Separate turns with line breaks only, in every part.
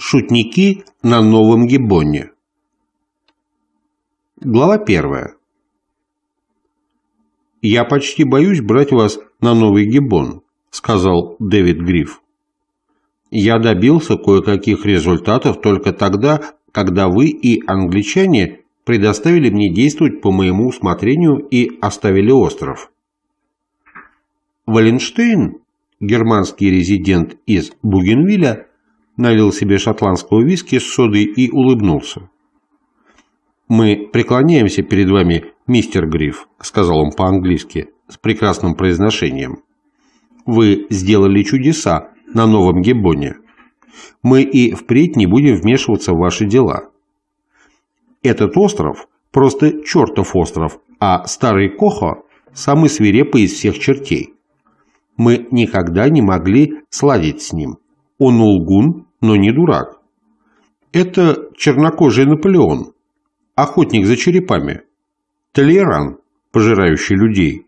Шутники на Новом Гиббоне Глава первая «Я почти боюсь брать вас на Новый Гиббон, сказал Дэвид Гриф. «Я добился кое-каких результатов только тогда, когда вы и англичане предоставили мне действовать по моему усмотрению и оставили остров». Валенштейн, германский резидент из Бугенвиля, налил себе шотландского виски с содой и улыбнулся. «Мы преклоняемся перед вами, мистер Гриф», — сказал он по-английски, с прекрасным произношением. «Вы сделали чудеса на Новом Геббоне. Мы и впредь не будем вмешиваться в ваши дела. Этот остров — просто чертов остров, а старый Кохо — самый свирепый из всех чертей. Мы никогда не могли сладить с ним. Он улгун но не дурак. Это чернокожий Наполеон, охотник за черепами, Толеран, пожирающий людей.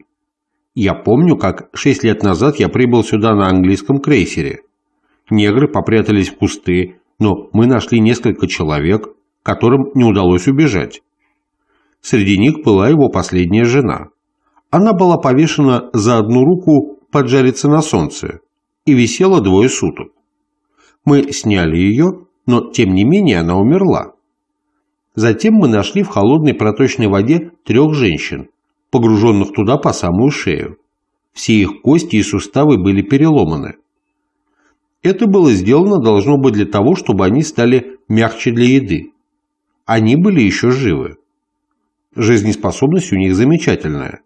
Я помню, как шесть лет назад я прибыл сюда на английском крейсере. Негры попрятались в кусты, но мы нашли несколько человек, которым не удалось убежать. Среди них была его последняя жена. Она была повешена за одну руку поджариться на солнце и висела двое суток. Мы сняли ее, но тем не менее она умерла. Затем мы нашли в холодной проточной воде трех женщин, погруженных туда по самую шею. Все их кости и суставы были переломаны. Это было сделано должно быть для того, чтобы они стали мягче для еды. Они были еще живы. Жизнеспособность у них замечательная.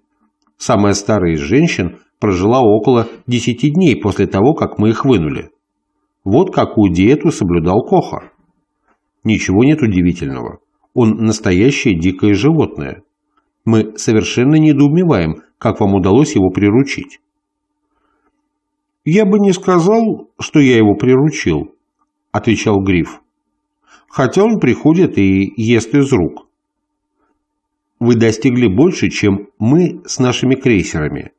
Самая старая из женщин прожила около 10 дней после того, как мы их вынули. Вот какую диету соблюдал Коха. Ничего нет удивительного. Он настоящее дикое животное. Мы совершенно недоумеваем, как вам удалось его приручить. «Я бы не сказал, что я его приручил», – отвечал Гриф. «Хотя он приходит и ест из рук». «Вы достигли больше, чем мы с нашими крейсерами.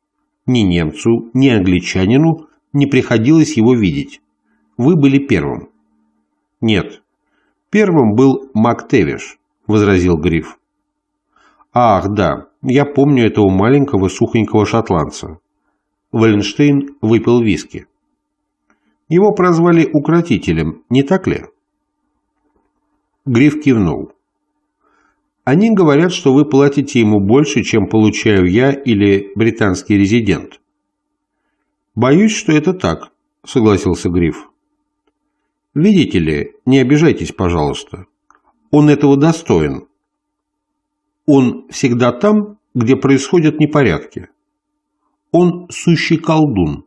Ни немцу, ни англичанину не приходилось его видеть. Вы были первым». «Нет, первым был МакТевиш», – возразил Гриф. «Ах, да, я помню этого маленького сухонького шотландца». Валенштейн выпил виски. «Его прозвали Укротителем, не так ли?» Гриф кивнул. «Они говорят, что вы платите ему больше, чем получаю я или британский резидент». «Боюсь, что это так», — согласился Гриф. Видите ли, не обижайтесь, пожалуйста. Он этого достоин. Он всегда там, где происходят непорядки. Он сущий колдун.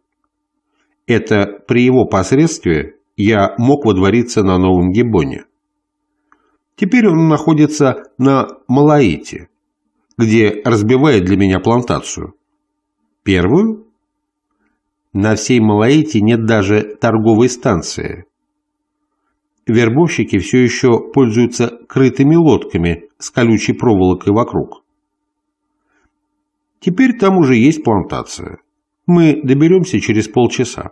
Это при его посредстве я мог водвориться на Новом Гибоне. Теперь он находится на Малаите, где разбивает для меня плантацию. Первую? На всей Малаите нет даже торговой станции – вербовщики все еще пользуются крытыми лодками с колючей проволокой вокруг. Теперь там уже есть плантация. Мы доберемся через полчаса.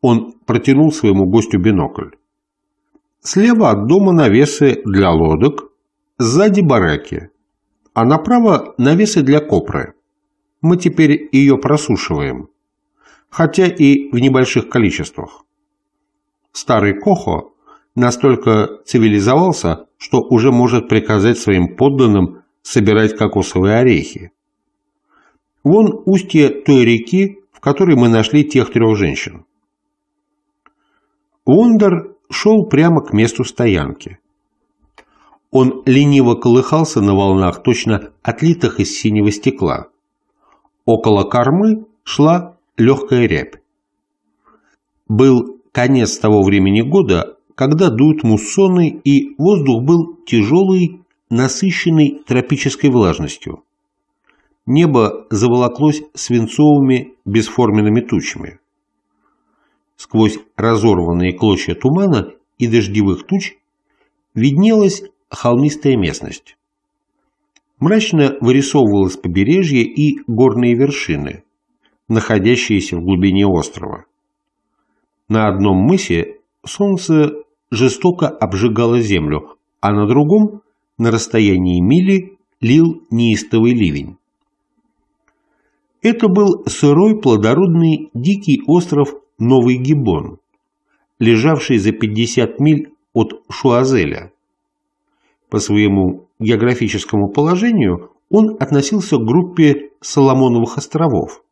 Он протянул своему гостю бинокль. Слева от дома навесы для лодок, сзади бараки, а направо навесы для копры. Мы теперь ее просушиваем, хотя и в небольших количествах. Старый Кохо настолько цивилизовался, что уже может приказать своим подданным собирать кокосовые орехи. Вон устье той реки, в которой мы нашли тех трех женщин. Вондер шел прямо к месту стоянки. Он лениво колыхался на волнах, точно отлитых из синего стекла. Около кормы шла легкая рябь. Был конец того времени года, когда дуют муссоны, и воздух был тяжелый, насыщенный тропической влажностью. Небо заволоклось свинцовыми бесформенными тучами. Сквозь разорванные клочья тумана и дождевых туч виднелась холмистая местность. Мрачно вырисовывалось побережье и горные вершины, находящиеся в глубине острова. На одном мысе солнце жестоко обжигало землю, а на другом, на расстоянии мили, лил неистовый ливень. Это был сырой, плодородный, дикий остров Новый Гибон, лежавший за 50 миль от Шуазеля. По своему географическому положению он относился к группе Соломоновых островов,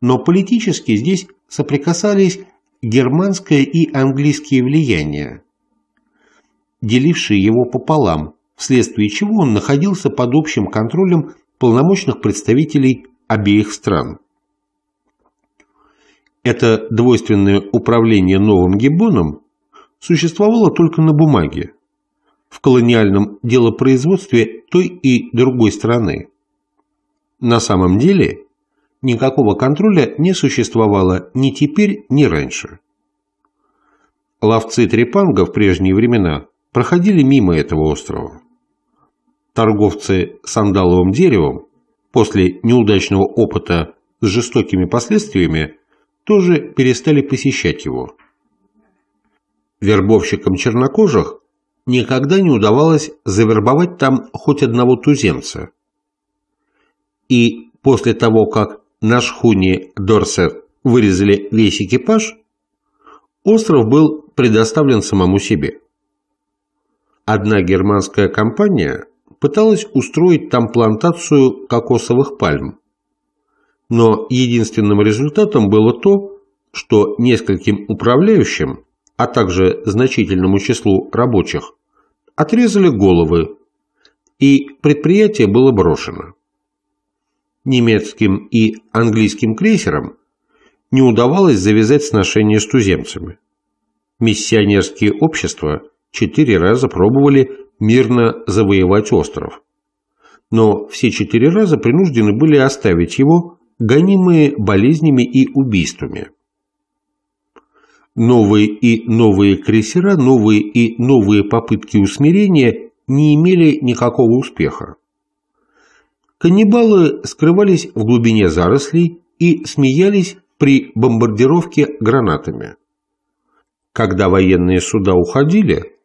но политически здесь соприкасались германское и английские влияния, делившие его пополам, вследствие чего он находился под общим контролем полномочных представителей обеих стран. Это двойственное управление новым гиббоном существовало только на бумаге, в колониальном делопроизводстве той и другой страны. На самом деле никакого контроля не существовало ни теперь, ни раньше. Ловцы трепанга в прежние времена проходили мимо этого острова. Торговцы сандаловым деревом после неудачного опыта с жестокими последствиями тоже перестали посещать его. Вербовщикам чернокожих никогда не удавалось завербовать там хоть одного туземца. И после того, как на шхуне Дорсет вырезали весь экипаж, остров был предоставлен самому себе. Одна германская компания пыталась устроить там плантацию кокосовых пальм, но единственным результатом было то, что нескольким управляющим, а также значительному числу рабочих, отрезали головы, и предприятие было брошено немецким и английским крейсерам не удавалось завязать сношения с туземцами. Миссионерские общества четыре раза пробовали мирно завоевать остров. Но все четыре раза принуждены были оставить его, гонимые болезнями и убийствами. Новые и новые крейсера, новые и новые попытки усмирения не имели никакого успеха. Каннибалы скрывались в глубине зарослей и смеялись при бомбардировке гранатами. Когда военные суда уходили,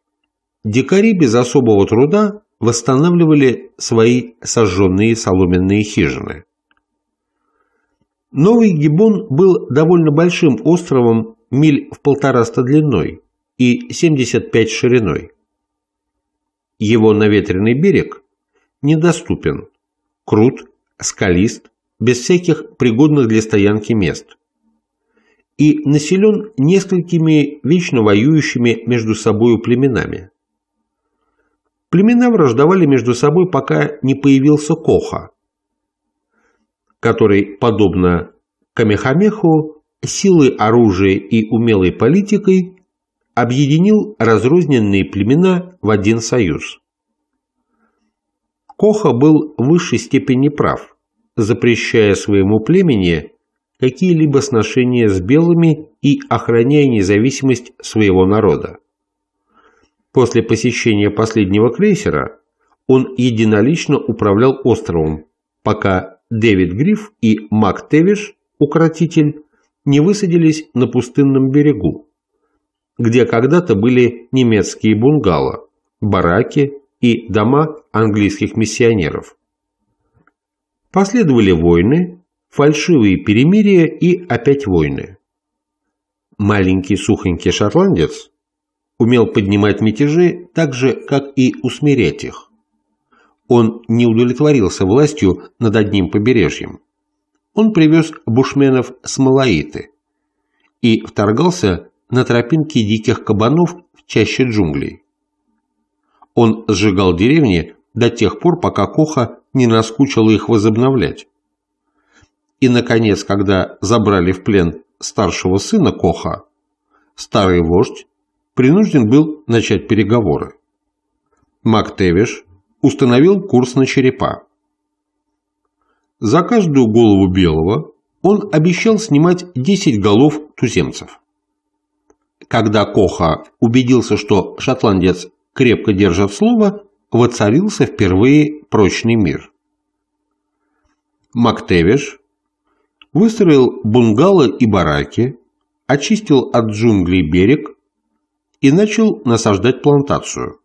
дикари без особого труда восстанавливали свои сожженные соломенные хижины. Новый Гибон был довольно большим островом миль в полтораста длиной и 75 шириной. Его наветренный берег недоступен, крут, скалист, без всяких пригодных для стоянки мест. И населен несколькими вечно воюющими между собою племенами. Племена враждовали между собой, пока не появился Коха, который, подобно Камехамеху, силой оружия и умелой политикой объединил разрозненные племена в один союз. Коха был в высшей степени прав, запрещая своему племени какие-либо сношения с белыми и охраняя независимость своего народа. После посещения последнего крейсера он единолично управлял островом, пока Дэвид Гриф и Мак Тевиш, укротитель, не высадились на пустынном берегу, где когда-то были немецкие бунгало, бараки, и дома английских миссионеров. Последовали войны, фальшивые перемирия и опять войны. Маленький сухонький шотландец умел поднимать мятежи так же, как и усмирять их. Он не удовлетворился властью над одним побережьем. Он привез бушменов с Малаиты и вторгался на тропинки диких кабанов в чаще джунглей он сжигал деревни до тех пор, пока Коха не наскучила их возобновлять. И, наконец, когда забрали в плен старшего сына Коха, старый вождь принужден был начать переговоры. Мактевиш установил курс на черепа. За каждую голову белого он обещал снимать 10 голов туземцев. Когда Коха убедился, что шотландец крепко держат слово, воцарился впервые прочный мир. Мактевиш выстроил бунгало и бараки, очистил от джунглей берег и начал насаждать плантацию.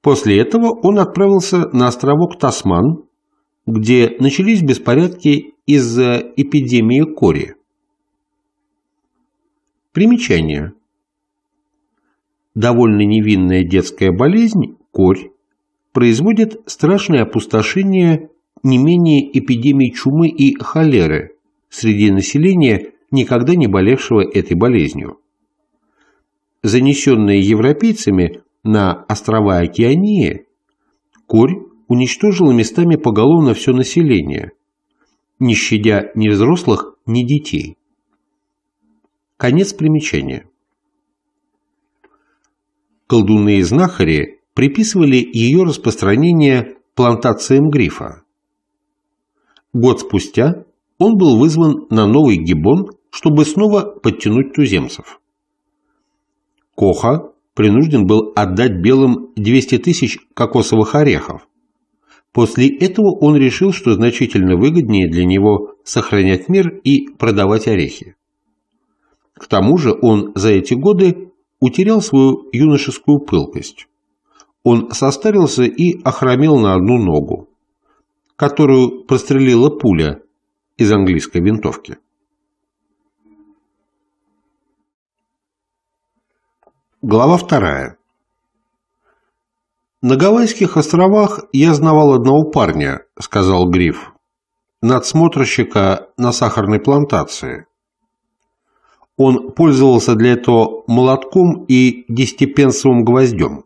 После этого он отправился на островок Тасман, где начались беспорядки из-за эпидемии кори. Примечание довольно невинная детская болезнь, корь, производит страшное опустошение не менее эпидемий чумы и холеры среди населения, никогда не болевшего этой болезнью. Занесенные европейцами на острова Океании, корь уничтожила местами поголовно все население, не щадя ни взрослых, ни детей. Конец примечания колдуны и знахари приписывали ее распространение плантациям грифа. Год спустя он был вызван на Новый Гибон, чтобы снова подтянуть туземцев. Коха принужден был отдать белым 200 тысяч кокосовых орехов. После этого он решил, что значительно выгоднее для него сохранять мир и продавать орехи. К тому же он за эти годы утерял свою юношескую пылкость. Он состарился и охромел на одну ногу, которую прострелила пуля из английской винтовки. Глава вторая. «На Гавайских островах я знавал одного парня», — сказал Гриф, — «надсмотрщика на сахарной плантации. Он пользовался для этого молотком и десятипенсовым гвоздем.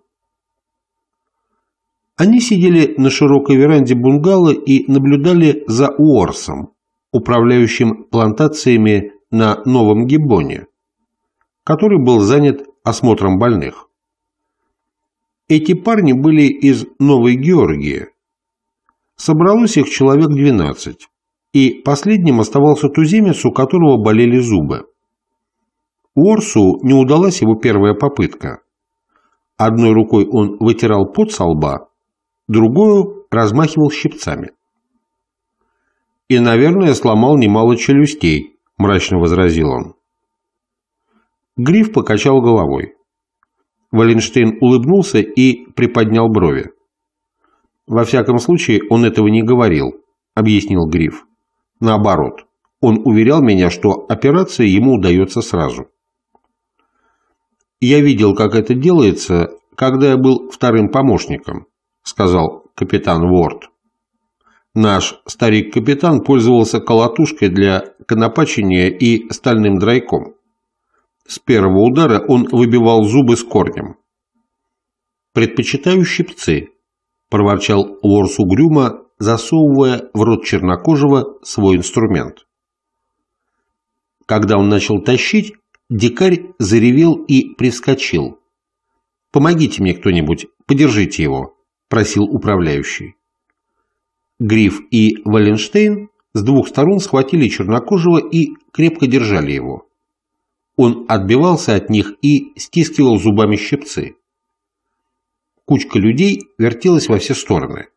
Они сидели на широкой веранде бунгало и наблюдали за Уорсом, управляющим плантациями на Новом Гиббоне, который был занят осмотром больных. Эти парни были из Новой Георгии. Собралось их человек 12, и последним оставался туземец, у которого болели зубы. Уорсу не удалась его первая попытка. Одной рукой он вытирал пот со лба, другую размахивал щипцами. «И, наверное, сломал немало челюстей», – мрачно возразил он. Гриф покачал головой. Валенштейн улыбнулся и приподнял брови. «Во всяком случае, он этого не говорил», – объяснил Гриф. «Наоборот, он уверял меня, что операция ему удается сразу». «Я видел, как это делается, когда я был вторым помощником», — сказал капитан Уорд. Наш старик-капитан пользовался колотушкой для конопачения и стальным драйком. С первого удара он выбивал зубы с корнем. «Предпочитаю щипцы», – проворчал Уорс угрюмо, засовывая в рот чернокожего свой инструмент. Когда он начал тащить, Дикарь заревел и прискочил. «Помогите мне кто-нибудь, подержите его», – просил управляющий. Гриф и Валенштейн с двух сторон схватили чернокожего и крепко держали его. Он отбивался от них и стискивал зубами щипцы. Кучка людей вертелась во все стороны.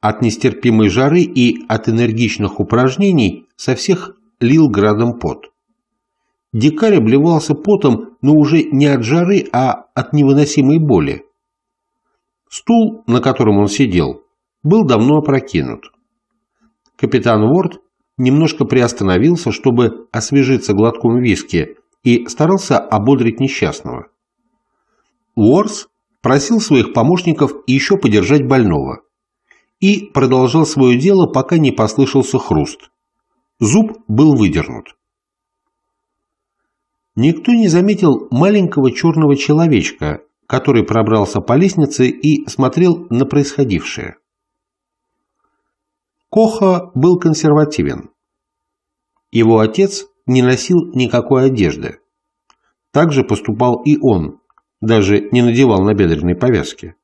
От нестерпимой жары и от энергичных упражнений со всех лил градом пот. Дикарь обливался потом, но уже не от жары, а от невыносимой боли. Стул, на котором он сидел, был давно опрокинут. Капитан Уорд немножко приостановился, чтобы освежиться глотком виски, и старался ободрить несчастного. Уорс просил своих помощников еще подержать больного и продолжал свое дело, пока не послышался хруст. Зуб был выдернут никто не заметил маленького черного человечка, который пробрался по лестнице и смотрел на происходившее. Коха был консервативен. Его отец не носил никакой одежды. Так же поступал и он, даже не надевал набедренной повязки.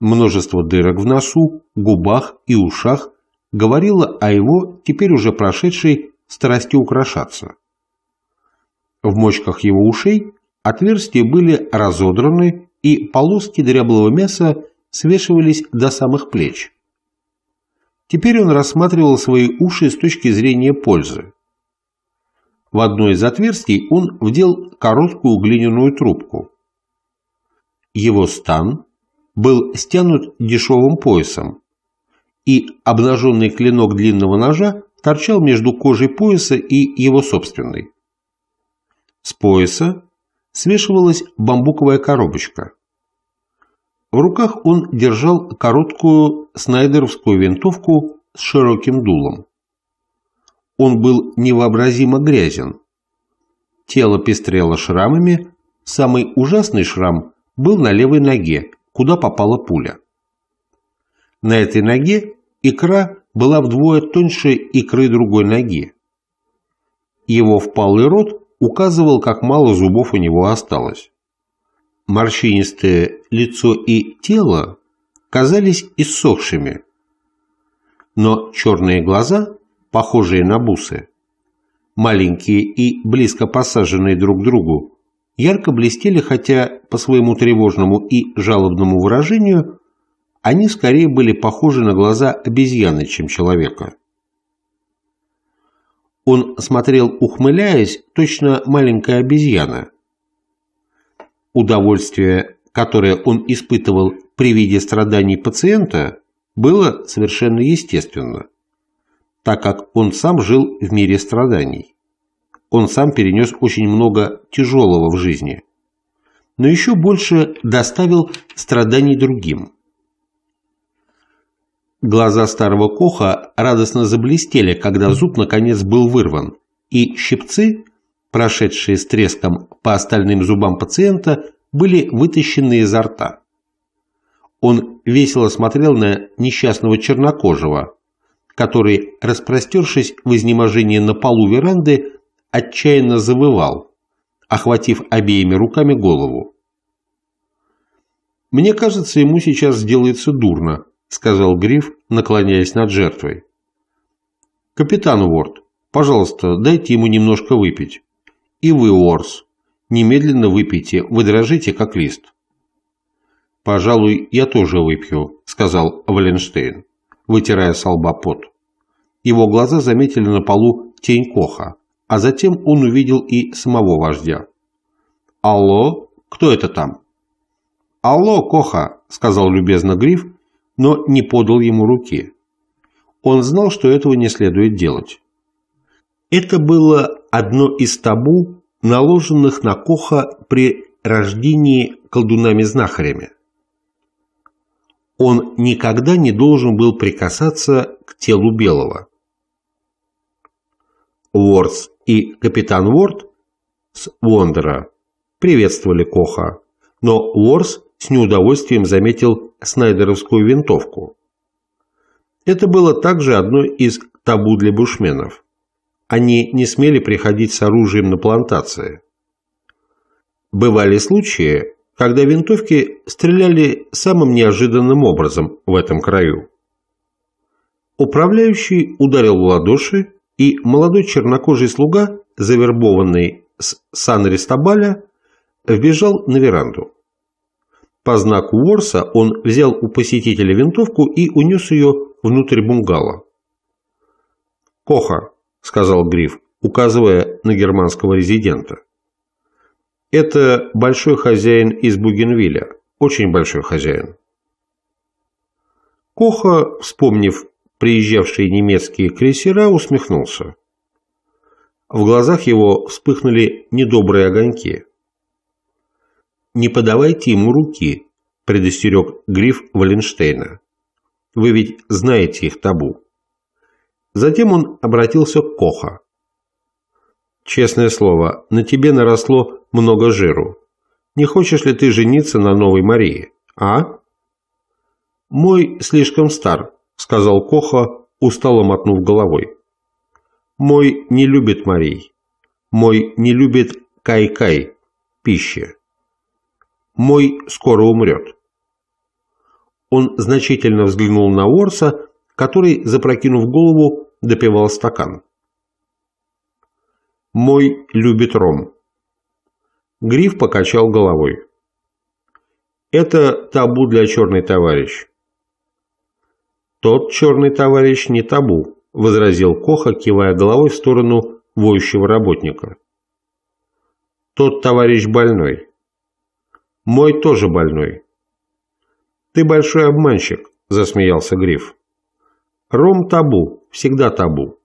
Множество дырок в носу, губах и ушах говорило о его теперь уже прошедшей страсти украшаться. В мочках его ушей отверстия были разодраны, и полоски дряблого мяса свешивались до самых плеч. Теперь он рассматривал свои уши с точки зрения пользы. В одно из отверстий он вдел короткую глиняную трубку. Его стан был стянут дешевым поясом, и обнаженный клинок длинного ножа торчал между кожей пояса и его собственной. С пояса свешивалась бамбуковая коробочка. В руках он держал короткую снайдеровскую винтовку с широким дулом. Он был невообразимо грязен. Тело пестрело шрамами, самый ужасный шрам был на левой ноге, куда попала пуля. На этой ноге икра была вдвое тоньше икры другой ноги. Его впалый рот указывал, как мало зубов у него осталось. Морщинистое лицо и тело казались иссохшими, но черные глаза, похожие на бусы, маленькие и близко посаженные друг к другу, ярко блестели, хотя по своему тревожному и жалобному выражению они скорее были похожи на глаза обезьяны, чем человека. Он смотрел, ухмыляясь, точно маленькая обезьяна. Удовольствие, которое он испытывал при виде страданий пациента, было совершенно естественно, так как он сам жил в мире страданий. Он сам перенес очень много тяжелого в жизни, но еще больше доставил страданий другим – Глаза старого коха радостно заблестели, когда зуб наконец был вырван, и щипцы, прошедшие с треском по остальным зубам пациента, были вытащены изо рта. Он весело смотрел на несчастного чернокожего, который, распростершись в изнеможении на полу веранды, отчаянно завывал, охватив обеими руками голову. «Мне кажется, ему сейчас сделается дурно», – сказал Гриф, наклоняясь над жертвой. «Капитан Уорд, пожалуйста, дайте ему немножко выпить. И вы, Уорс, немедленно выпейте, вы дрожите, как лист». «Пожалуй, я тоже выпью», – сказал Валенштейн, вытирая с лба пот. Его глаза заметили на полу тень Коха, а затем он увидел и самого вождя. «Алло, кто это там?» «Алло, Коха», – сказал любезно Гриф, но не подал ему руки. Он знал, что этого не следует делать. Это было одно из табу, наложенных на Коха при рождении колдунами-знахарями. Он никогда не должен был прикасаться к телу Белого. Уордс и капитан Уорд с Вондера приветствовали Коха, но Уордс с неудовольствием заметил снайдеровскую винтовку. Это было также одно из табу для бушменов. Они не смели приходить с оружием на плантации. Бывали случаи, когда винтовки стреляли самым неожиданным образом в этом краю. Управляющий ударил в ладоши, и молодой чернокожий слуга, завербованный с Сан-Ристабаля, вбежал на веранду. По знаку Уорса он взял у посетителя винтовку и унес ее внутрь бунгало. «Коха», — сказал Гриф, указывая на германского резидента. «Это большой хозяин из Бугенвиля, очень большой хозяин». Коха, вспомнив приезжавшие немецкие крейсера, усмехнулся. В глазах его вспыхнули недобрые огоньки. «Не подавайте ему руки», – предостерег Гриф Валенштейна. «Вы ведь знаете их табу». Затем он обратился к Коха. «Честное слово, на тебе наросло много жиру. Не хочешь ли ты жениться на новой Марии, а?» «Мой слишком стар», – сказал Коха, устало мотнув головой. «Мой не любит Марий. Мой не любит кай-кай, пищи». Мой скоро умрет». Он значительно взглянул на Орса, который, запрокинув голову, допивал стакан. «Мой любит ром». Гриф покачал головой. «Это табу для черный товарищ». «Тот черный товарищ не табу», – возразил Коха, кивая головой в сторону воющего работника. «Тот товарищ больной. Мой тоже больной. Ты большой обманщик, засмеялся Гриф. Ром табу, всегда табу.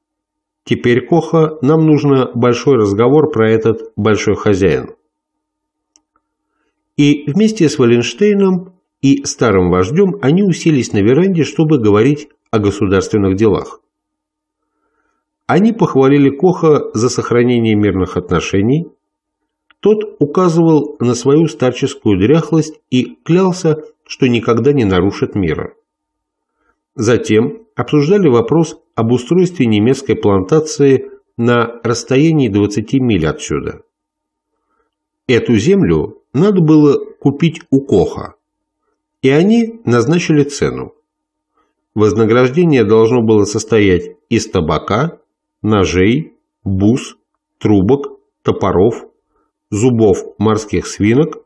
Теперь, Коха, нам нужно большой разговор про этот большой хозяин. И вместе с Валенштейном и старым вождем они уселись на веранде, чтобы говорить о государственных делах. Они похвалили Коха за сохранение мирных отношений, тот указывал на свою старческую дряхлость и клялся, что никогда не нарушит мира. Затем обсуждали вопрос об устройстве немецкой плантации на расстоянии 20 миль отсюда. Эту землю надо было купить у Коха, и они назначили цену. Вознаграждение должно было состоять из табака, ножей, бус, трубок, топоров, зубов морских свинок,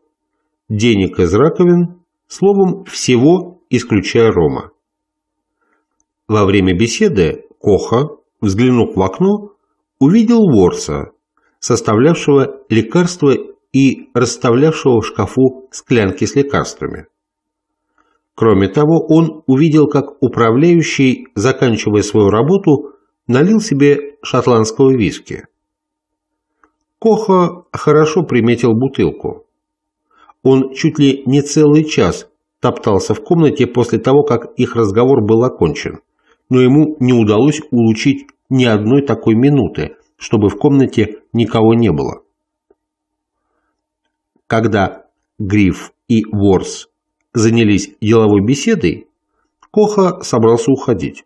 денег из раковин, словом, всего, исключая рома. Во время беседы Коха, взглянув в окно, увидел ворса, составлявшего лекарства и расставлявшего в шкафу склянки с лекарствами. Кроме того, он увидел, как управляющий, заканчивая свою работу, налил себе шотландского виски. Коха хорошо приметил бутылку. Он чуть ли не целый час топтался в комнате после того, как их разговор был окончен, но ему не удалось улучить ни одной такой минуты, чтобы в комнате никого не было. Когда Гриф и Ворс занялись деловой беседой, Коха собрался уходить.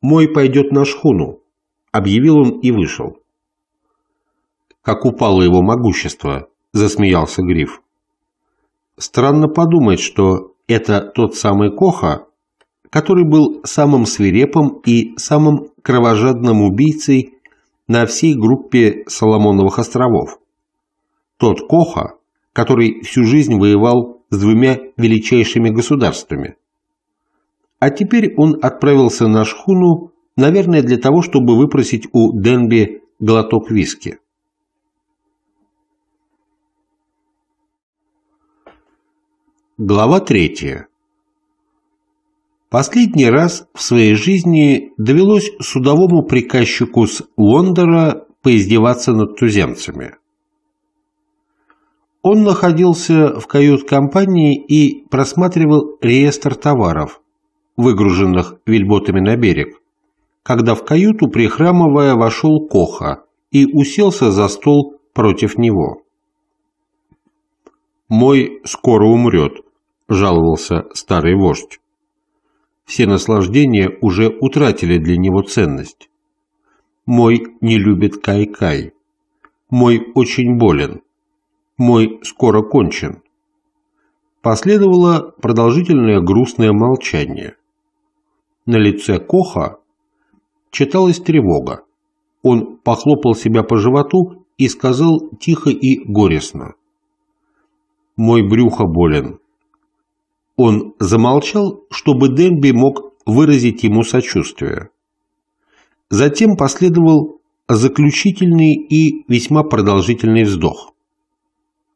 «Мой пойдет на шхуну», — объявил он и вышел как упало его могущество», – засмеялся Гриф. «Странно подумать, что это тот самый Коха, который был самым свирепым и самым кровожадным убийцей на всей группе Соломоновых островов. Тот Коха, который всю жизнь воевал с двумя величайшими государствами. А теперь он отправился на шхуну, наверное, для того, чтобы выпросить у Денби глоток виски. Глава третья. Последний раз в своей жизни довелось судовому приказчику с Лондора поиздеваться над туземцами. Он находился в кают-компании и просматривал реестр товаров, выгруженных вельботами на берег, когда в каюту, прихрамывая, вошел Коха и уселся за стол против него. «Мой скоро умрет», – жаловался старый вождь. Все наслаждения уже утратили для него ценность. «Мой не любит Кай-Кай. Мой очень болен. Мой скоро кончен». Последовало продолжительное грустное молчание. На лице Коха читалась тревога. Он похлопал себя по животу и сказал тихо и горестно. «Мой брюхо болен. Он замолчал, чтобы Денби мог выразить ему сочувствие. Затем последовал заключительный и весьма продолжительный вздох,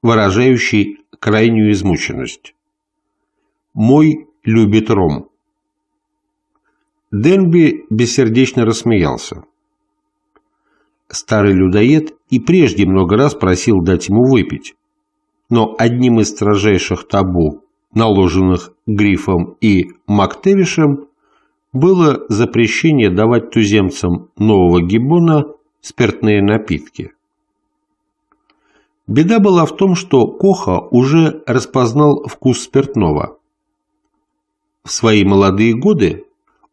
выражающий крайнюю измученность. «Мой любит ром». Денби бессердечно рассмеялся. Старый людоед и прежде много раз просил дать ему выпить, но одним из строжайших табу наложенных Грифом и Мактевишем, было запрещение давать туземцам Нового Гиббона спиртные напитки. Беда была в том, что Коха уже распознал вкус спиртного. В свои молодые годы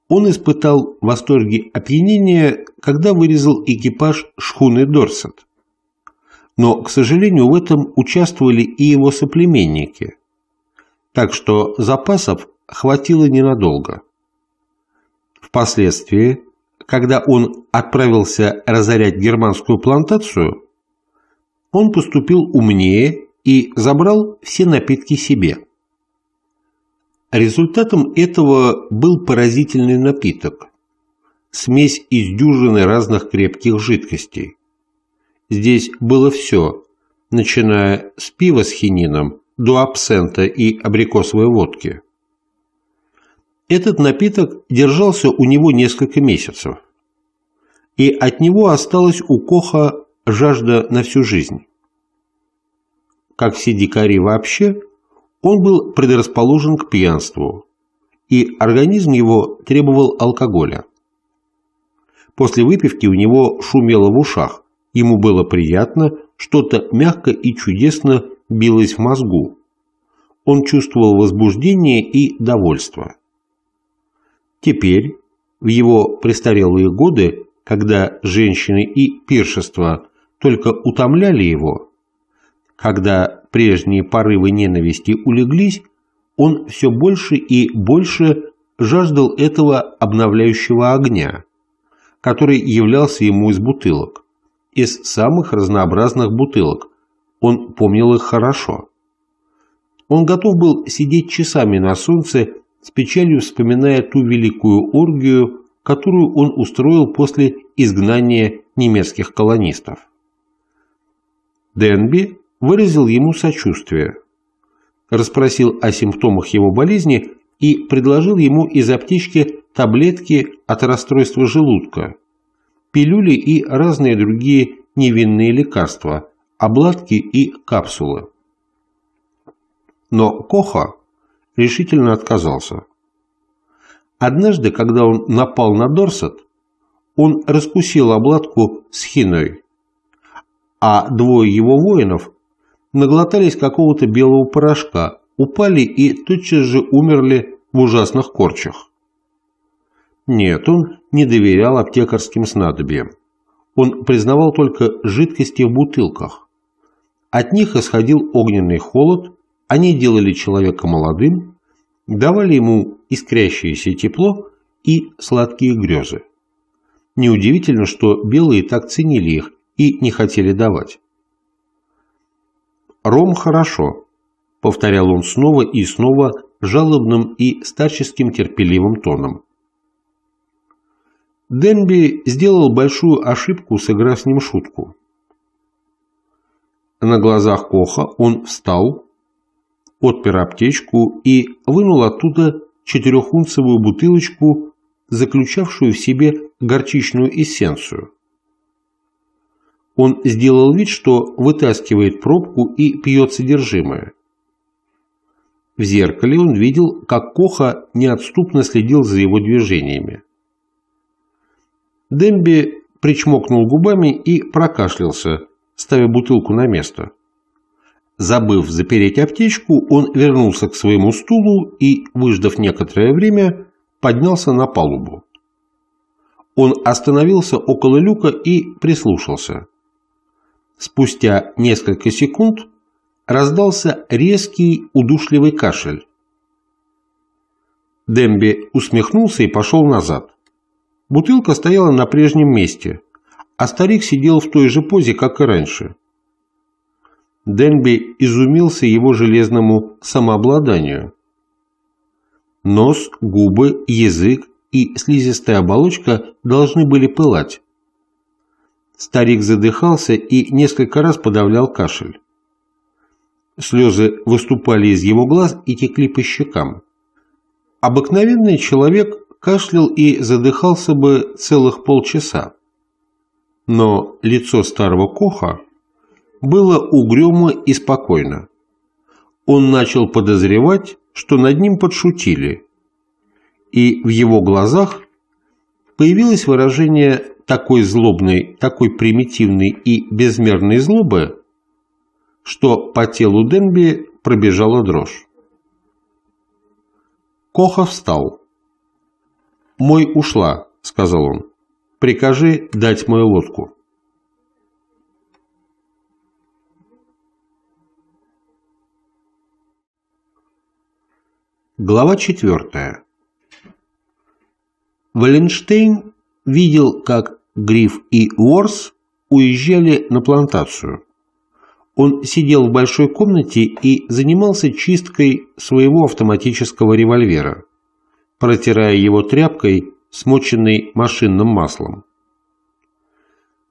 он испытал восторги опьянения, когда вырезал экипаж шхуны Дорсет. Но, к сожалению, в этом участвовали и его соплеменники, так что запасов хватило ненадолго. Впоследствии, когда он отправился разорять германскую плантацию, он поступил умнее и забрал все напитки себе. Результатом этого был поразительный напиток – смесь из дюжины разных крепких жидкостей. Здесь было все, начиная с пива с хинином до абсента и абрикосовой водки. Этот напиток держался у него несколько месяцев, и от него осталась у Коха жажда на всю жизнь. Как все дикари вообще, он был предрасположен к пьянству, и организм его требовал алкоголя. После выпивки у него шумело в ушах, ему было приятно, что-то мягко и чудесно билось в мозгу. Он чувствовал возбуждение и довольство. Теперь, в его престарелые годы, когда женщины и пиршество только утомляли его, когда прежние порывы ненависти улеглись, он все больше и больше жаждал этого обновляющего огня, который являлся ему из бутылок, из самых разнообразных бутылок, он помнил их хорошо. Он готов был сидеть часами на солнце, с печалью вспоминая ту великую оргию, которую он устроил после изгнания немецких колонистов. Денби выразил ему сочувствие, расспросил о симптомах его болезни и предложил ему из аптечки таблетки от расстройства желудка, пилюли и разные другие невинные лекарства, обладки и капсулы. Но Коха решительно отказался. Однажды, когда он напал на Дорсет, он раскусил обладку с хиной, а двое его воинов наглотались какого-то белого порошка, упали и тотчас же умерли в ужасных корчах. Нет, он не доверял аптекарским снадобьям. Он признавал только жидкости в бутылках. От них исходил огненный холод, они делали человека молодым, давали ему искрящееся тепло и сладкие грезы. Неудивительно, что белые так ценили их и не хотели давать. «Ром хорошо», — повторял он снова и снова жалобным и старческим терпеливым тоном. Денби сделал большую ошибку, сыграв с ним шутку. На глазах Коха он встал, отпер аптечку и вынул оттуда четырехунцевую бутылочку, заключавшую в себе горчичную эссенцию. Он сделал вид, что вытаскивает пробку и пьет содержимое. В зеркале он видел, как Коха неотступно следил за его движениями. Демби причмокнул губами и прокашлялся, ставя бутылку на место. Забыв запереть аптечку, он вернулся к своему стулу и, выждав некоторое время, поднялся на палубу. Он остановился около люка и прислушался. Спустя несколько секунд раздался резкий удушливый кашель. Демби усмехнулся и пошел назад. Бутылка стояла на прежнем месте а старик сидел в той же позе, как и раньше. Денби изумился его железному самообладанию. Нос, губы, язык и слизистая оболочка должны были пылать. Старик задыхался и несколько раз подавлял кашель. Слезы выступали из его глаз и текли по щекам. Обыкновенный человек кашлял и задыхался бы целых полчаса но лицо старого Коха было угрюмо и спокойно. Он начал подозревать, что над ним подшутили, и в его глазах появилось выражение такой злобной, такой примитивной и безмерной злобы, что по телу Денби пробежала дрожь. Коха встал. «Мой ушла», — сказал он. Прикажи дать мою лодку». Глава 4. Валенштейн видел, как Гриф и Уорс уезжали на плантацию. Он сидел в большой комнате и занимался чисткой своего автоматического револьвера, протирая его тряпкой смоченный машинным маслом.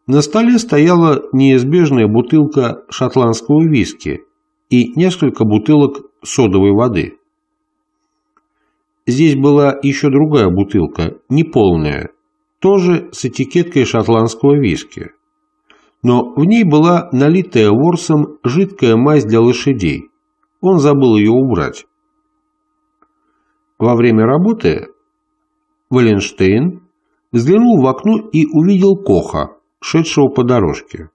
На столе стояла неизбежная бутылка шотландского виски и несколько бутылок содовой воды. Здесь была еще другая бутылка, неполная, тоже с этикеткой шотландского виски. Но в ней была налитая ворсом жидкая мазь для лошадей. Он забыл ее убрать. Во время работы Валенштейн взглянул в окно и увидел Коха, шедшего по дорожке.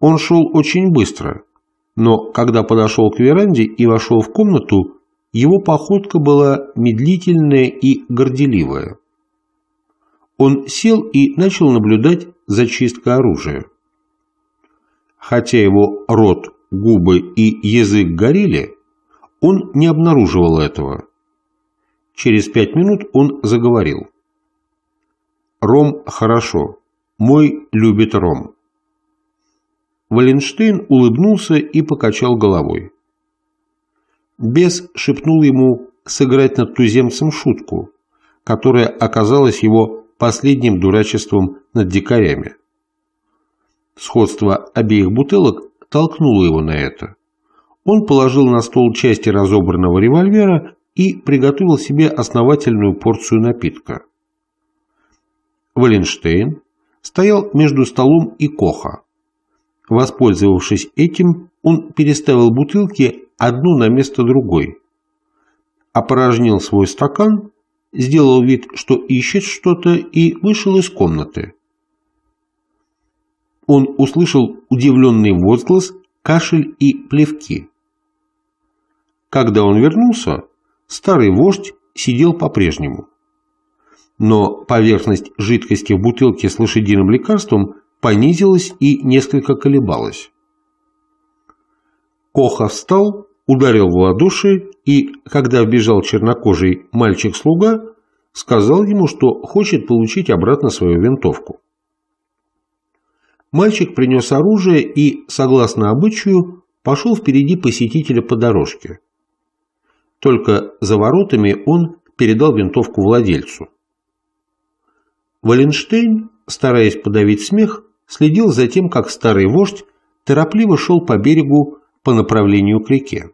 Он шел очень быстро, но когда подошел к веранде и вошел в комнату, его походка была медлительная и горделивая. Он сел и начал наблюдать за чисткой оружия. Хотя его рот, губы и язык горели, он не обнаруживал этого. Через пять минут он заговорил. «Ром хорошо. Мой любит ром». Валенштейн улыбнулся и покачал головой. Бес шепнул ему сыграть над туземцем шутку, которая оказалась его последним дурачеством над дикарями. Сходство обеих бутылок толкнуло его на это. Он положил на стол части разобранного револьвера и приготовил себе основательную порцию напитка. Валенштейн стоял между столом и Коха. Воспользовавшись этим, он переставил бутылки одну на место другой. Опорожнил свой стакан, сделал вид, что ищет что-то и вышел из комнаты. Он услышал удивленный возглас, кашель и плевки. Когда он вернулся, Старый вождь сидел по-прежнему. Но поверхность жидкости в бутылке с лошадиным лекарством понизилась и несколько колебалась. Коха встал, ударил в ладоши и, когда вбежал чернокожий мальчик-слуга, сказал ему, что хочет получить обратно свою винтовку. Мальчик принес оружие и, согласно обычаю, пошел впереди посетителя по дорожке, только за воротами он передал винтовку владельцу. Валенштейн, стараясь подавить смех, следил за тем, как старый вождь торопливо шел по берегу по направлению к реке.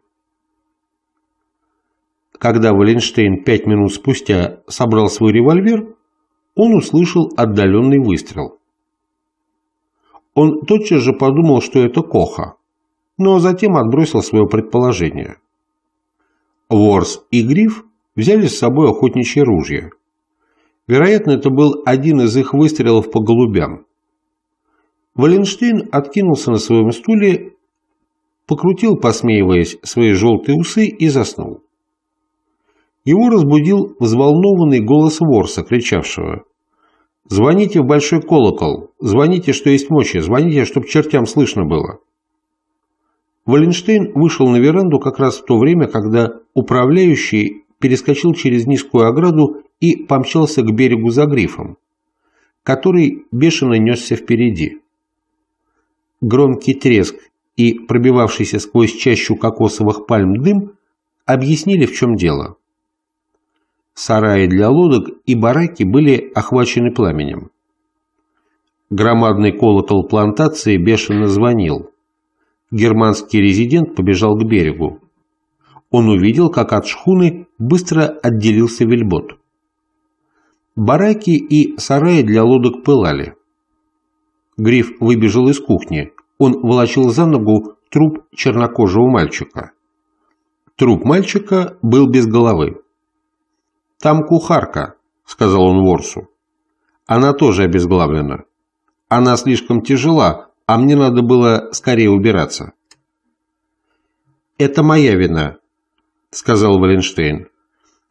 Когда Валенштейн пять минут спустя собрал свой револьвер, он услышал отдаленный выстрел. Он тотчас же подумал, что это Коха, но затем отбросил свое предположение. Ворс и Гриф взяли с собой охотничье ружье. Вероятно, это был один из их выстрелов по голубям. Валенштейн откинулся на своем стуле, покрутил, посмеиваясь, свои желтые усы и заснул. Его разбудил взволнованный голос Ворса, кричавшего «Звоните в большой колокол, звоните, что есть мочи, звоните, чтоб чертям слышно было». Валенштейн вышел на веранду как раз в то время, когда управляющий перескочил через низкую ограду и помчался к берегу за грифом, который бешено несся впереди. Громкий треск и пробивавшийся сквозь чащу кокосовых пальм дым объяснили, в чем дело. Сараи для лодок и бараки были охвачены пламенем. Громадный колокол плантации бешено звонил. Германский резидент побежал к берегу. Он увидел, как от шхуны быстро отделился вельбот. Бараки и сараи для лодок пылали. Гриф выбежал из кухни. Он волочил за ногу труп чернокожего мальчика. Труп мальчика был без головы. «Там кухарка», — сказал он Ворсу. «Она тоже обезглавлена. Она слишком тяжела, а мне надо было скорее убираться. «Это моя вина», — сказал Валенштейн.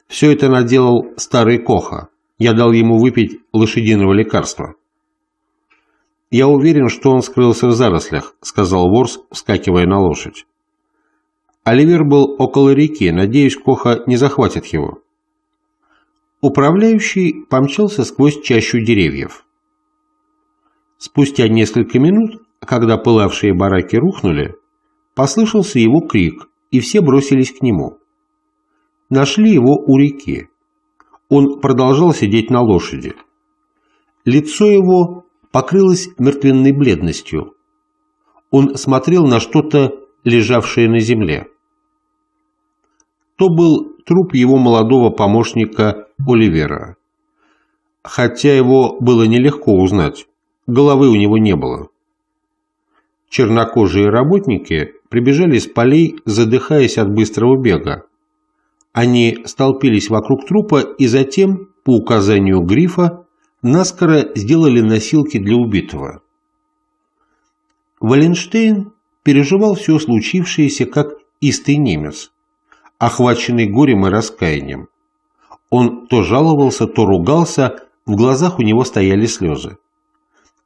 «Все это наделал старый Коха. Я дал ему выпить лошадиного лекарства». «Я уверен, что он скрылся в зарослях», — сказал Ворс, вскакивая на лошадь. Оливер был около реки, надеюсь, Коха не захватит его. Управляющий помчался сквозь чащу деревьев. Спустя несколько минут, когда пылавшие бараки рухнули, послышался его крик, и все бросились к нему. Нашли его у реки. Он продолжал сидеть на лошади. Лицо его покрылось мертвенной бледностью. Он смотрел на что-то, лежавшее на земле. То был труп его молодого помощника Оливера. Хотя его было нелегко узнать. Головы у него не было. Чернокожие работники прибежали с полей, задыхаясь от быстрого бега. Они столпились вокруг трупа и затем, по указанию грифа, наскоро сделали носилки для убитого. Валенштейн переживал все случившееся как истый немец, охваченный горем и раскаянием. Он то жаловался, то ругался, в глазах у него стояли слезы.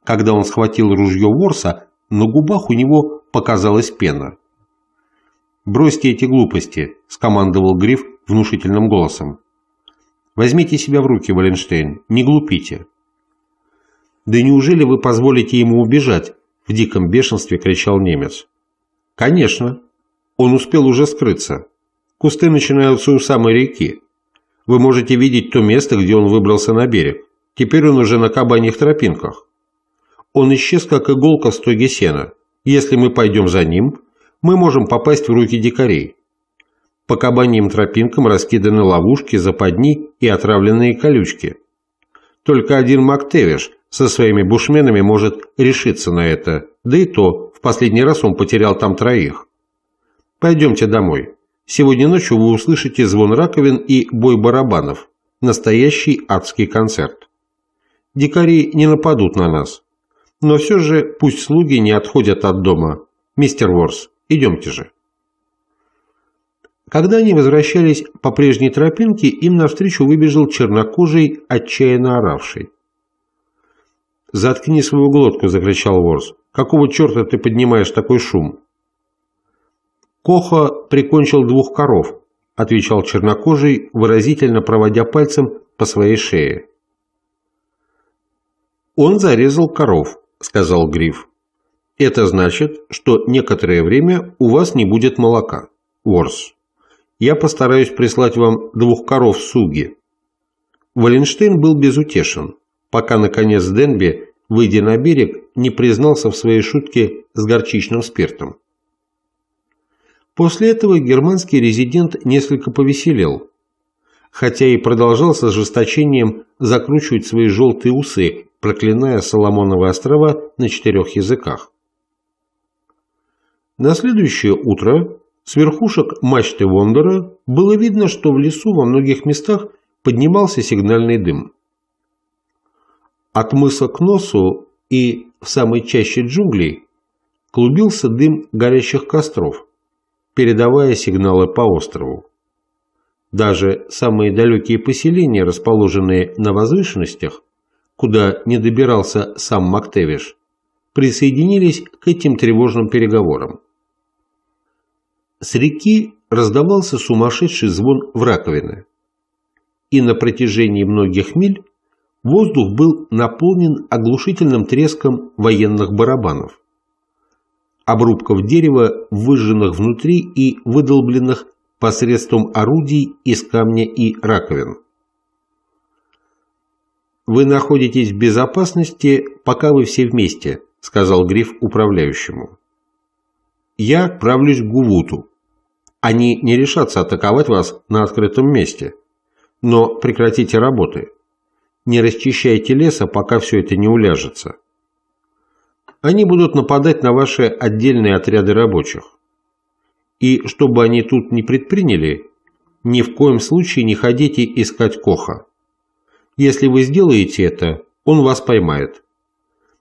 Когда он схватил ружье Ворса, на губах у него показалась пена. «Бросьте эти глупости», – скомандовал Гриф внушительным голосом. «Возьмите себя в руки, Валенштейн, не глупите». «Да неужели вы позволите ему убежать?» – в диком бешенстве кричал немец. «Конечно. Он успел уже скрыться. Кусты начинаются у самой реки. Вы можете видеть то место, где он выбрался на берег. Теперь он уже на кабаньих тропинках. Он исчез, как иголка в стоге сена. Если мы пойдем за ним, мы можем попасть в руки дикарей. По кабаньим тропинкам раскиданы ловушки, западни и отравленные колючки. Только один Мактевиш со своими бушменами может решиться на это, да и то, в последний раз он потерял там троих. Пойдемте домой. Сегодня ночью вы услышите звон раковин и бой барабанов. Настоящий адский концерт. Дикари не нападут на нас. Но все же пусть слуги не отходят от дома. Мистер Ворс, идемте же. Когда они возвращались по прежней тропинке, им навстречу выбежал чернокожий, отчаянно оравший. «Заткни свою глотку!» – закричал Ворс. «Какого черта ты поднимаешь такой шум?» «Коха прикончил двух коров», – отвечал чернокожий, выразительно проводя пальцем по своей шее. «Он зарезал коров», сказал Гриф. «Это значит, что некоторое время у вас не будет молока, Ворс. Я постараюсь прислать вам двух коров Суги». Валенштейн был безутешен, пока, наконец, Денби, выйдя на берег, не признался в своей шутке с горчичным спиртом. После этого германский резидент несколько повеселел, хотя и продолжал с ожесточением закручивать свои желтые усы проклиная Соломоновы острова на четырех языках. На следующее утро с верхушек мачты Вондора было видно, что в лесу во многих местах поднимался сигнальный дым. От мыса к носу и в самой чаще джунглей клубился дым горящих костров, передавая сигналы по острову. Даже самые далекие поселения, расположенные на возвышенностях, куда не добирался сам Мактевиш, присоединились к этим тревожным переговорам. С реки раздавался сумасшедший звон в раковины, и на протяжении многих миль воздух был наполнен оглушительным треском военных барабанов, обрубков дерева, выжженных внутри и выдолбленных посредством орудий из камня и раковин. «Вы находитесь в безопасности, пока вы все вместе», — сказал Гриф управляющему. «Я отправлюсь к Гувуту. Они не решатся атаковать вас на открытом месте. Но прекратите работы. Не расчищайте леса, пока все это не уляжется. Они будут нападать на ваши отдельные отряды рабочих. И чтобы они тут не предприняли, ни в коем случае не ходите искать Коха. Если вы сделаете это, он вас поймает.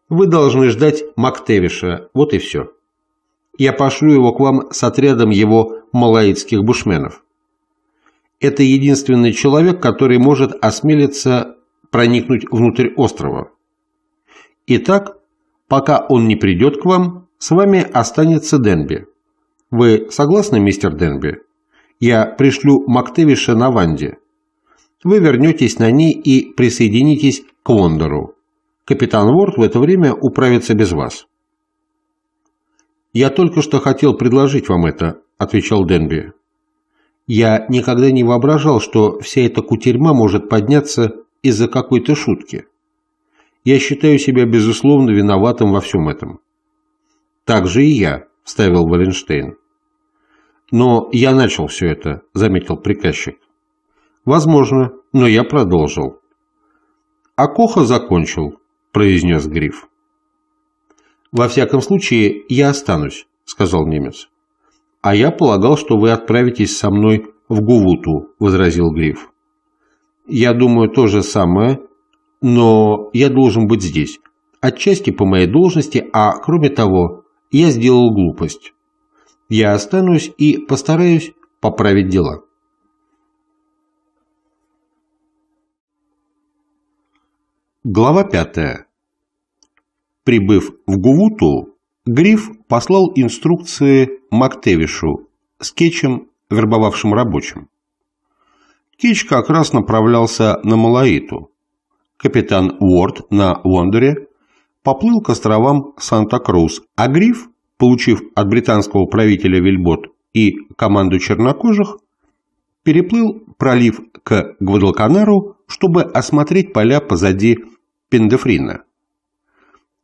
Вы должны ждать Мактевиша, вот и все. Я пошлю его к вам с отрядом его малаитских бушменов. Это единственный человек, который может осмелиться проникнуть внутрь острова. Итак, пока он не придет к вам, с вами останется Денби. Вы согласны, мистер Денби? Я пришлю Мактевиша на Ванде вы вернетесь на ней и присоединитесь к Вондору. Капитан Ворд в это время управится без вас». «Я только что хотел предложить вам это», – отвечал Денби. «Я никогда не воображал, что вся эта кутерьма может подняться из-за какой-то шутки. Я считаю себя, безусловно, виноватым во всем этом». «Так же и я», – вставил Валенштейн. «Но я начал все это», – заметил приказчик. Возможно, но я продолжил. «А Коха закончил», – произнес Гриф. «Во всяком случае, я останусь», – сказал немец. «А я полагал, что вы отправитесь со мной в Гувуту», – возразил Гриф. «Я думаю то же самое, но я должен быть здесь, отчасти по моей должности, а кроме того, я сделал глупость. Я останусь и постараюсь поправить дела». Глава 5. Прибыв в Гувуту, Гриф послал инструкции Мактевишу с Кечем, вербовавшим рабочим. Кич как раз направлялся на Малаиту. Капитан Уорд на Вондере поплыл к островам Санта-Крус, а Гриф, получив от британского правителя Вильбот и команду чернокожих, переплыл пролив к Гвадалканару чтобы осмотреть поля позади Пендефрина.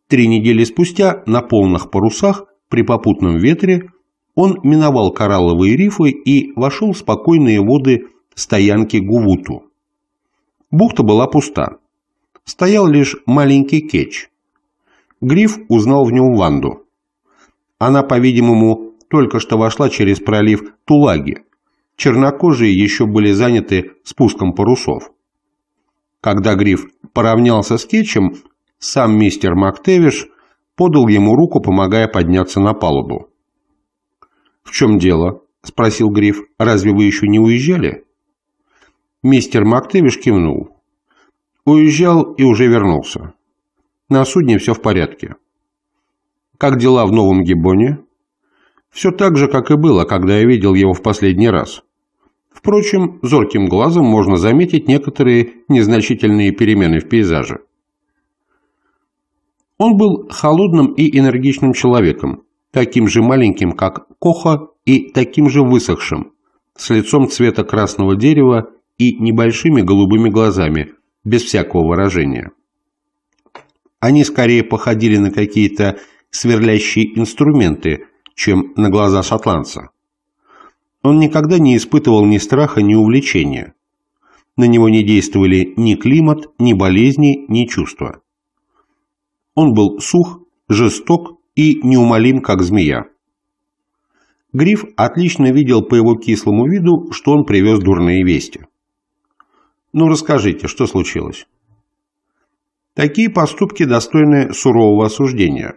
Три недели спустя на полных парусах при попутном ветре он миновал коралловые рифы и вошел в спокойные воды стоянки Гувуту. Бухта была пуста. Стоял лишь маленький кетч. Гриф узнал в нем Ванду. Она, по-видимому, только что вошла через пролив Тулаги. Чернокожие еще были заняты спуском парусов. Когда Гриф поравнялся с Кетчем, сам мистер Мактевиш подал ему руку, помогая подняться на палубу. «В чем дело?» – спросил Гриф. «Разве вы еще не уезжали?» Мистер Мактевиш кивнул. Уезжал и уже вернулся. На судне все в порядке. «Как дела в Новом Гиббоне? «Все так же, как и было, когда я видел его в последний раз». Впрочем, зорким глазом можно заметить некоторые незначительные перемены в пейзаже. Он был холодным и энергичным человеком, таким же маленьким, как Коха, и таким же высохшим, с лицом цвета красного дерева и небольшими голубыми глазами, без всякого выражения. Они скорее походили на какие-то сверлящие инструменты, чем на глаза шотландца. Он никогда не испытывал ни страха, ни увлечения. На него не действовали ни климат, ни болезни, ни чувства. Он был сух, жесток и неумолим, как змея. Гриф отлично видел по его кислому виду, что он привез дурные вести. «Ну, расскажите, что случилось?» Такие поступки достойны сурового осуждения.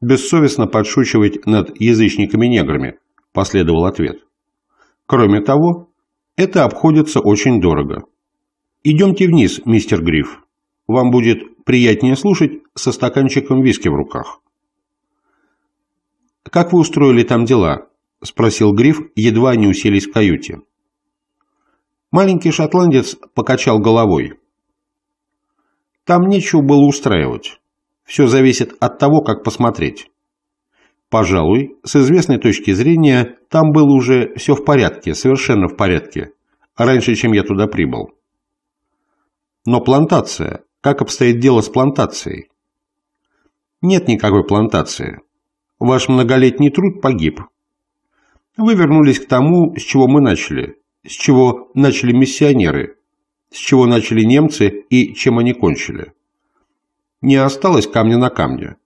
Бессовестно подшучивать над язычниками-неграми, последовал ответ. Кроме того, это обходится очень дорого. Идемте вниз, мистер Гриф. Вам будет приятнее слушать со стаканчиком виски в руках. «Как вы устроили там дела?» – спросил Гриф, едва не уселись в каюте. Маленький шотландец покачал головой. «Там нечего было устраивать. Все зависит от того, как посмотреть. Пожалуй, с известной точки зрения, там было уже все в порядке, совершенно в порядке, раньше, чем я туда прибыл. Но плантация, как обстоит дело с плантацией? Нет никакой плантации. Ваш многолетний труд погиб. Вы вернулись к тому, с чего мы начали, с чего начали миссионеры, с чего начали немцы и чем они кончили. Не осталось камня на камне.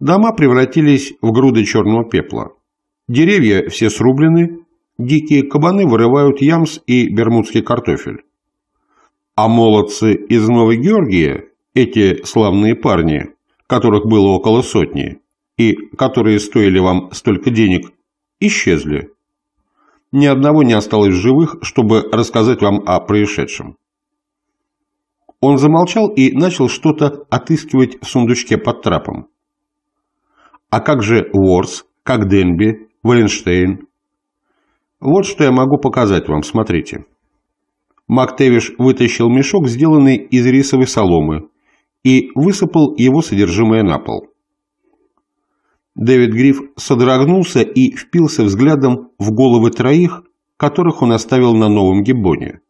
Дома превратились в груды черного пепла. Деревья все срублены, дикие кабаны вырывают ямс и бермудский картофель. А молодцы из Новой Георгии, эти славные парни, которых было около сотни, и которые стоили вам столько денег, исчезли. Ни одного не осталось в живых, чтобы рассказать вам о происшедшем. Он замолчал и начал что-то отыскивать в сундучке под трапом. А как же Уорс, как Денби, Валенштейн? Вот что я могу показать вам, смотрите. Мактевиш вытащил мешок, сделанный из рисовой соломы, и высыпал его содержимое на пол. Дэвид Грифф содрогнулся и впился взглядом в головы троих, которых он оставил на новом гиббоне.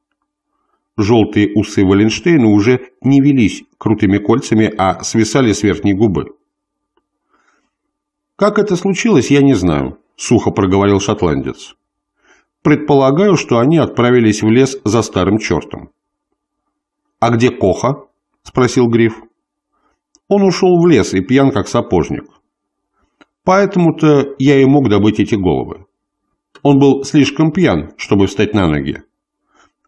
Желтые усы Валенштейна уже не велись крутыми кольцами, а свисали с верхней губы. «Как это случилось, я не знаю», – сухо проговорил шотландец. «Предполагаю, что они отправились в лес за старым чертом». «А где Коха?» – спросил Гриф. «Он ушел в лес и пьян, как сапожник. Поэтому-то я и мог добыть эти головы. Он был слишком пьян, чтобы встать на ноги.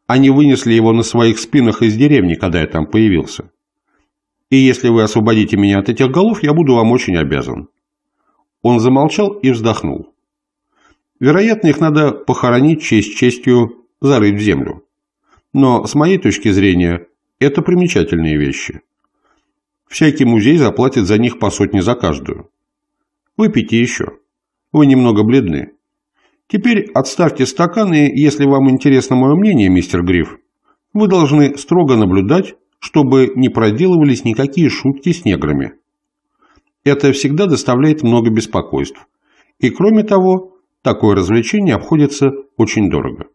Они вынесли его на своих спинах из деревни, когда я там появился. И если вы освободите меня от этих голов, я буду вам очень обязан». Он замолчал и вздохнул. Вероятно, их надо похоронить честь честью, зарыть в землю. Но, с моей точки зрения, это примечательные вещи. Всякий музей заплатит за них по сотне за каждую. Выпейте еще. Вы немного бледны. Теперь отставьте стакан, и если вам интересно мое мнение, мистер Гриф, вы должны строго наблюдать, чтобы не проделывались никакие шутки с неграми. Это всегда доставляет много беспокойств. И кроме того, такое развлечение обходится очень дорого.